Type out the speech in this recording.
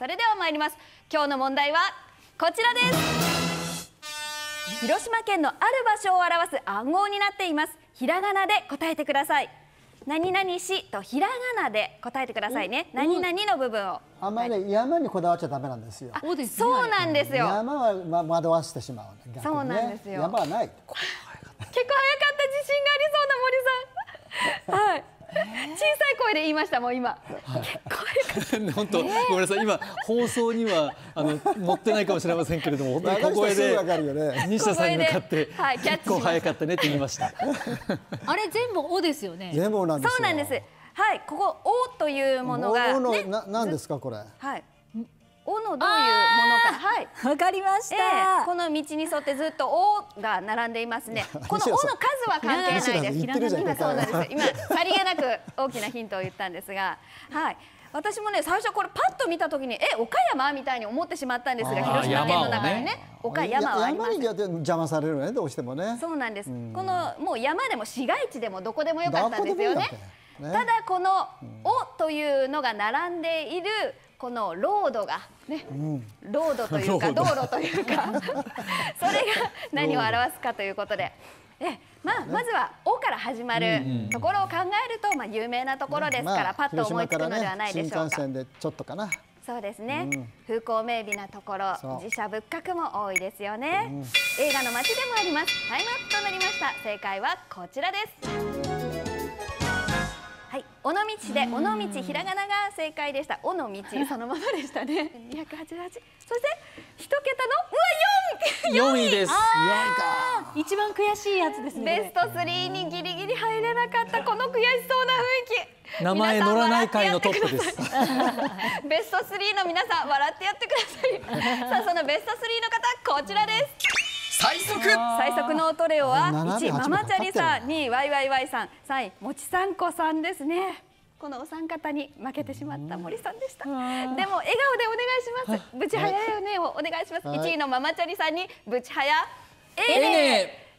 それでは参ります今日の問題はこちらです広島県のある場所を表す暗号になっていますひらがなで答えてください何々しとひらがなで答えてくださいね、う何々の部分をあまり山にこだわっちゃダメなんですよあそうなんですよ山は惑わしてしまう、ね、そうなんですよ山はない結構早かった小さい声で言いましたもう今、本当、ごめんなさい今放送にはあの持ってないかもしれませんけれども本当に小声で西田さんに向かって結構早かったねって言いました。あれ全部おですよね。全部なんですそうなんです。はい、ここおというものが、ね、ななんですかこれ。はい。のどういうものかはいわかりました、えー、この道に沿ってずっと「お」が並んでいますね この「お」の数は関係ないです今そうなんです今さりげなく大きなヒントを言ったんですがはい私もね最初これパッと見た時にえ岡山みたいに思ってしまったんですが広島県の中にね、ね、岡山はあります山に邪魔されるねどうしてもねそうなんです、ん、このもう山でも市街地でもどこでもよかったんですよね、ね、ただこの「お」というのが並んでいるこのロードがね、うん、ロードというか道路というか それが何を表すかということで。えまあ、まずは「お」から始まるところを考えると、まあ、有名なところですから、パッと思いつくのではないでしょうか。まあちょっとかなそうですね、うん、風光明媚なところ自社仏閣も多いですよね、うん、映画の街でもありますタイムアップとなりました正解はこちらですで尾道ひらがなが正解でした尾道そのままでしたね288そして一桁のうわ 4, 4位です一番悔しいやつですねベスト3にギリギリ入れなかったこの悔しそうな雰囲気名前乗らない会のトップです ベスト3の皆さん笑ってやってください さあそのベスト3の方こちらです最速最速のトレオは1位ママチャリさん2位ワイワイワイさん3位もちさんこさんですねこのお三方に負けてしまった森さんでした。でも笑顔でお願いします。ぶちはやよねをお願いします。一、はい、位のママチャリさんにぶちはやええね。